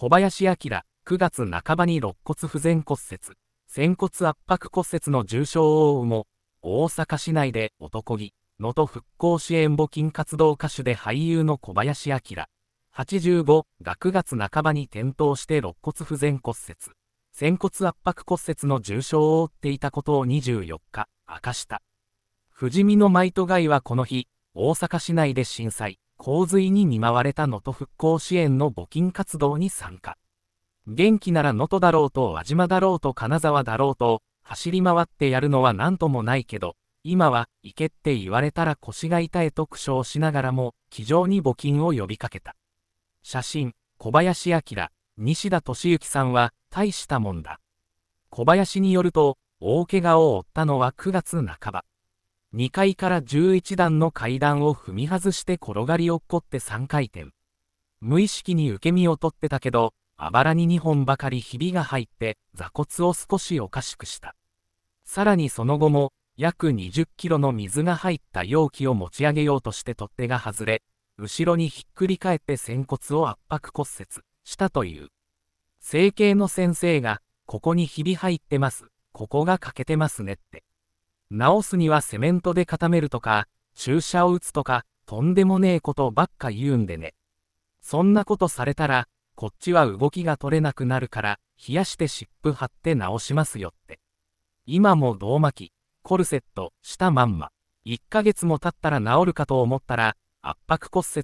小林明、9月半ばに肋骨不全骨折、仙骨圧迫骨折の重傷を負うも、大阪市内で男気、能登復興支援募金活動歌手で俳優の小林明、85が9月半ばに転倒して肋骨不全骨折、仙骨圧迫骨折の重傷を負っていたことを24日、明かした。富士見のマイトガイはこの日、大阪市内で震災、洪水に見舞われた能登復興支援の募金活動に参加。元気なら能登だろうと輪島だろうと金沢だろうと、走り回ってやるのは何ともないけど、今は行けって言われたら腰が痛いと苦笑しながらも、気丈に募金を呼びかけた。写真、小林明、西田敏行さんは、大したもんだ。小林によると、大怪我を負ったのは9月半ば。2階から11段の階段を踏み外して転がり落っこって3回転。無意識に受け身を取ってたけど、あばらに2本ばかりひびが入って座骨を少しおかしくした。さらにその後も、約20キロの水が入った容器を持ち上げようとして取っ手が外れ、後ろにひっくり返って仙骨を圧迫骨折したという。整形の先生が、ここにひび入ってます、ここが欠けてますねって。直すにはセメントで固めるとか、注射を打つとか、とんでもねえことばっか言うんでね。そんなことされたら、こっちは動きが取れなくなるから、冷やして湿布貼って直しますよって。今も胴巻き、コルセットしたまんま。1ヶ月も経ったら治るかと思ったら、圧迫骨折。